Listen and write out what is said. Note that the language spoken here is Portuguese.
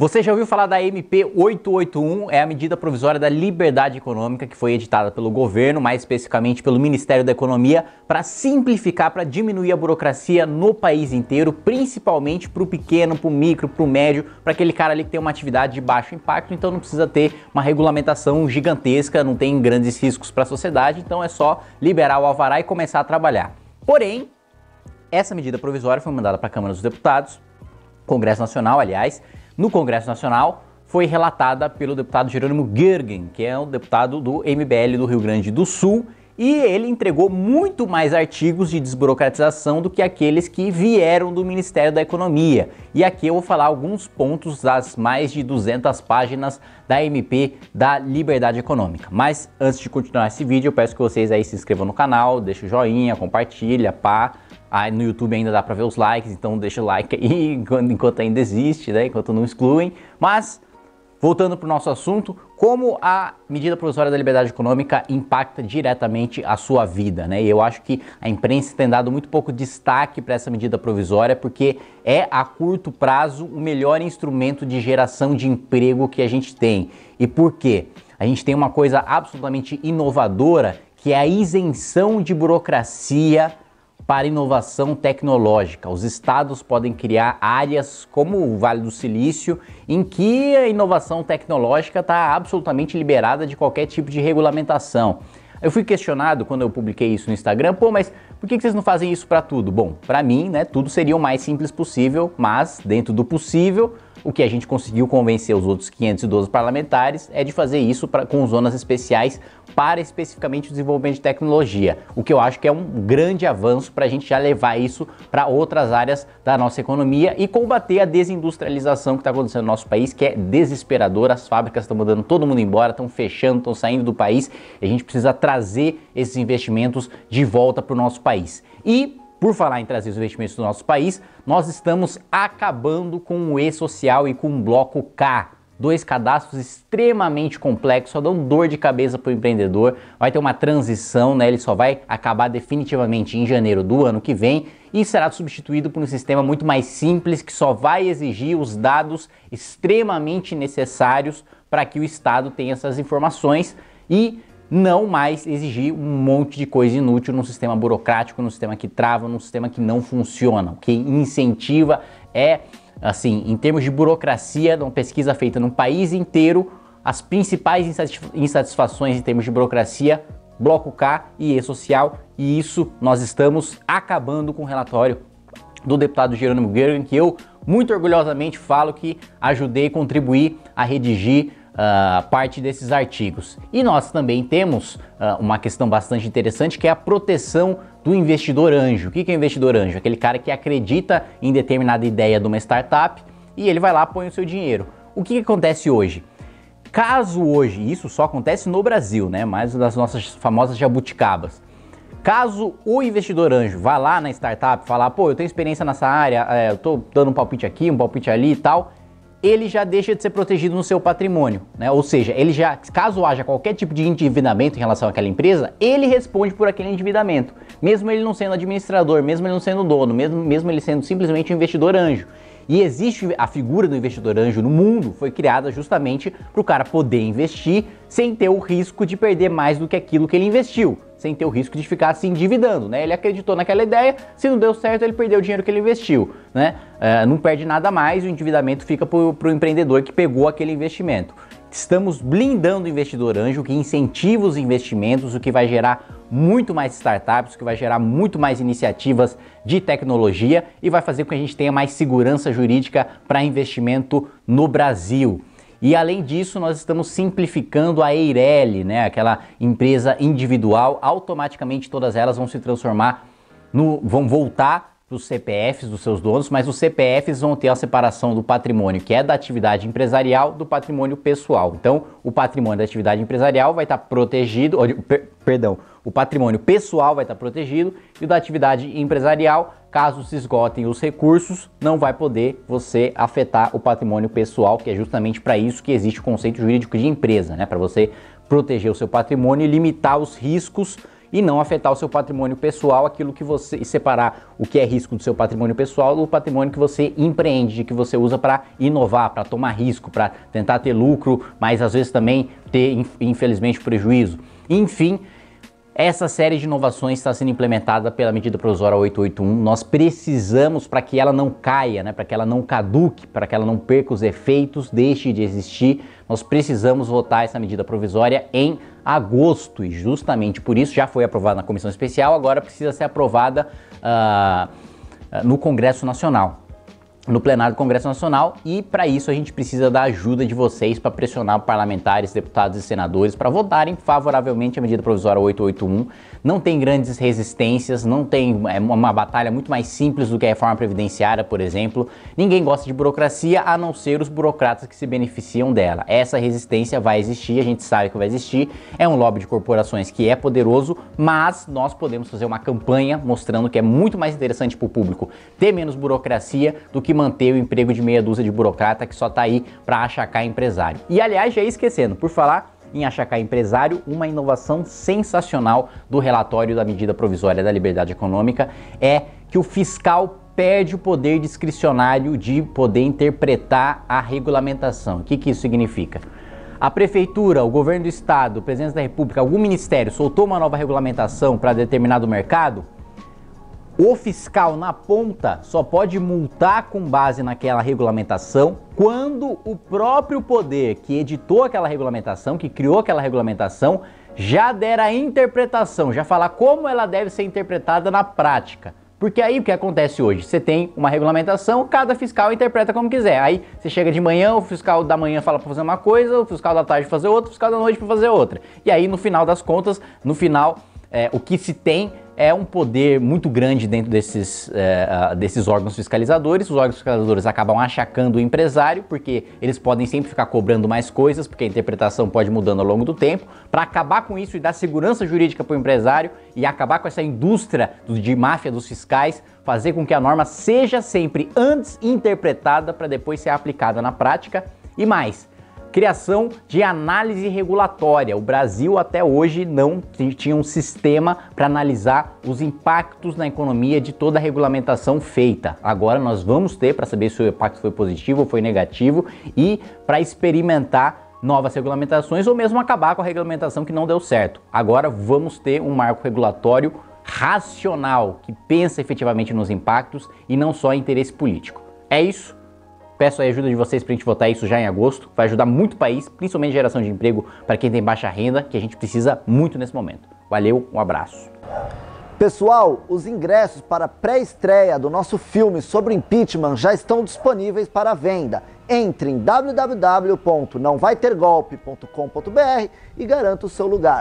Você já ouviu falar da MP 881? É a medida provisória da liberdade econômica que foi editada pelo governo, mais especificamente pelo Ministério da Economia, para simplificar, para diminuir a burocracia no país inteiro, principalmente para o pequeno, para o micro, para o médio, para aquele cara ali que tem uma atividade de baixo impacto, então não precisa ter uma regulamentação gigantesca, não tem grandes riscos para a sociedade, então é só liberar o alvará e começar a trabalhar. Porém, essa medida provisória foi mandada para a Câmara dos Deputados, Congresso Nacional, aliás, no Congresso Nacional foi relatada pelo deputado Jerônimo Gergen, que é um deputado do MBL do Rio Grande do Sul, e ele entregou muito mais artigos de desburocratização do que aqueles que vieram do Ministério da Economia. E aqui eu vou falar alguns pontos das mais de 200 páginas da MP da Liberdade Econômica. Mas antes de continuar esse vídeo, eu peço que vocês aí se inscrevam no canal, deixem o joinha, compartilha, pá Aí no YouTube ainda dá para ver os likes, então deixa o like aí enquanto, enquanto ainda existe, né? Enquanto não excluem. Mas Voltando para o nosso assunto, como a medida provisória da liberdade econômica impacta diretamente a sua vida, né? E eu acho que a imprensa tem dado muito pouco destaque para essa medida provisória, porque é a curto prazo o melhor instrumento de geração de emprego que a gente tem. E por quê? A gente tem uma coisa absolutamente inovadora, que é a isenção de burocracia para inovação tecnológica. Os estados podem criar áreas como o Vale do Silício, em que a inovação tecnológica está absolutamente liberada de qualquer tipo de regulamentação. Eu fui questionado quando eu publiquei isso no Instagram, pô, mas por que vocês não fazem isso para tudo? Bom, para mim, né, tudo seria o mais simples possível, mas dentro do possível, o que a gente conseguiu convencer os outros 512 parlamentares é de fazer isso pra, com zonas especiais para especificamente o desenvolvimento de tecnologia, o que eu acho que é um grande avanço para a gente já levar isso para outras áreas da nossa economia e combater a desindustrialização que está acontecendo no nosso país, que é desesperadora. As fábricas estão mandando todo mundo embora, estão fechando, estão saindo do país e a gente precisa trazer esses investimentos de volta para o nosso país. E por falar em trazer os investimentos do nosso país, nós estamos acabando com o E-Social e com o Bloco K. Dois cadastros extremamente complexos, só dão dor de cabeça para o empreendedor. Vai ter uma transição, né? ele só vai acabar definitivamente em janeiro do ano que vem e será substituído por um sistema muito mais simples que só vai exigir os dados extremamente necessários para que o Estado tenha essas informações e não mais exigir um monte de coisa inútil num sistema burocrático, num sistema que trava, num sistema que não funciona. O que incentiva é, assim, em termos de burocracia, uma pesquisa feita no país inteiro, as principais insatisfações em termos de burocracia, bloco K e E-Social, e isso nós estamos acabando com o relatório do deputado Jerônimo Gergen, que eu muito orgulhosamente falo que ajudei a contribuir a redigir ah, parte desses artigos. E nós também temos uh, uma questão bastante interessante que é a proteção do investidor anjo. O que é o investidor anjo? Aquele cara que acredita em determinada ideia de uma startup e ele vai lá põe o seu dinheiro. O que, que acontece hoje? Caso hoje, isso só acontece no Brasil, né? mas das nossas famosas jabuticabas. Caso o investidor anjo vá lá na startup falar, pô, eu tenho experiência nessa área, é, eu tô dando um palpite aqui, um palpite ali e tal, ele já deixa de ser protegido no seu patrimônio, né? Ou seja, ele já, caso haja qualquer tipo de endividamento em relação àquela empresa, ele responde por aquele endividamento, mesmo ele não sendo administrador, mesmo ele não sendo dono, mesmo, mesmo ele sendo simplesmente um investidor anjo. E existe a figura do investidor anjo no mundo, foi criada justamente para o cara poder investir sem ter o risco de perder mais do que aquilo que ele investiu sem ter o risco de ficar se endividando, né? Ele acreditou naquela ideia, se não deu certo, ele perdeu o dinheiro que ele investiu, né? É, não perde nada mais, o endividamento fica para o empreendedor que pegou aquele investimento. Estamos blindando o investidor anjo, que incentiva os investimentos, o que vai gerar muito mais startups, o que vai gerar muito mais iniciativas de tecnologia e vai fazer com que a gente tenha mais segurança jurídica para investimento no Brasil. E além disso, nós estamos simplificando a Eireli, né? Aquela empresa individual, automaticamente todas elas vão se transformar no vão voltar os CPFs dos seus donos, mas os CPFs vão ter a separação do patrimônio que é da atividade empresarial do patrimônio pessoal. Então, o patrimônio da atividade empresarial vai estar protegido, ou, per, perdão, o patrimônio pessoal vai estar protegido e o da atividade empresarial, caso se esgotem os recursos, não vai poder você afetar o patrimônio pessoal, que é justamente para isso que existe o conceito jurídico de empresa, né? Para você proteger o seu patrimônio e limitar os riscos e não afetar o seu patrimônio pessoal, aquilo que você e separar o que é risco do seu patrimônio pessoal do patrimônio que você empreende, que você usa para inovar, para tomar risco, para tentar ter lucro, mas às vezes também ter infelizmente prejuízo. Enfim, essa série de inovações está sendo implementada pela medida provisória 881. Nós precisamos para que ela não caia, né? para que ela não caduque, para que ela não perca os efeitos, deixe de existir. Nós precisamos votar essa medida provisória em agosto e justamente por isso já foi aprovada na comissão especial, agora precisa ser aprovada uh, no Congresso Nacional no plenário do Congresso Nacional e para isso a gente precisa da ajuda de vocês para pressionar parlamentares, deputados e senadores para votarem favoravelmente a medida provisória 881. Não tem grandes resistências, não tem é uma batalha muito mais simples do que a reforma previdenciária, por exemplo. Ninguém gosta de burocracia a não ser os burocratas que se beneficiam dela. Essa resistência vai existir, a gente sabe que vai existir. É um lobby de corporações que é poderoso, mas nós podemos fazer uma campanha mostrando que é muito mais interessante para o público ter menos burocracia do que manter o emprego de meia dúzia de burocrata que só tá aí para achacar empresário. E aliás, já ia esquecendo, por falar em achacar empresário, uma inovação sensacional do relatório da medida provisória da liberdade econômica é que o fiscal perde o poder discricionário de poder interpretar a regulamentação. O que, que isso significa? a prefeitura, o governo do estado, o presidente da república, algum ministério soltou uma nova regulamentação para determinado mercado, o fiscal na ponta só pode multar com base naquela regulamentação quando o próprio poder que editou aquela regulamentação, que criou aquela regulamentação, já der a interpretação, já falar como ela deve ser interpretada na prática. Porque aí o que acontece hoje? Você tem uma regulamentação, cada fiscal interpreta como quiser. Aí você chega de manhã, o fiscal da manhã fala para fazer uma coisa, o fiscal da tarde fazer outra, o fiscal da noite para fazer outra. E aí no final das contas, no final é, o que se tem é um poder muito grande dentro desses, é, desses órgãos fiscalizadores. Os órgãos fiscalizadores acabam achacando o empresário, porque eles podem sempre ficar cobrando mais coisas, porque a interpretação pode mudando ao longo do tempo. Para acabar com isso e dar segurança jurídica para o empresário e acabar com essa indústria de máfia dos fiscais, fazer com que a norma seja sempre antes interpretada para depois ser aplicada na prática. E mais, Criação de análise regulatória. O Brasil até hoje não tinha um sistema para analisar os impactos na economia de toda a regulamentação feita. Agora nós vamos ter para saber se o impacto foi positivo ou foi negativo e para experimentar novas regulamentações ou mesmo acabar com a regulamentação que não deu certo. Agora vamos ter um marco regulatório racional que pensa efetivamente nos impactos e não só em interesse político. É isso. Peço a ajuda de vocês para a gente votar isso já em agosto. Vai ajudar muito o país, principalmente geração de emprego para quem tem baixa renda, que a gente precisa muito nesse momento. Valeu, um abraço. Pessoal, os ingressos para a pré-estreia do nosso filme sobre impeachment já estão disponíveis para venda. Entre em www.nãovaitergolpe.com.br e garanta o seu lugar.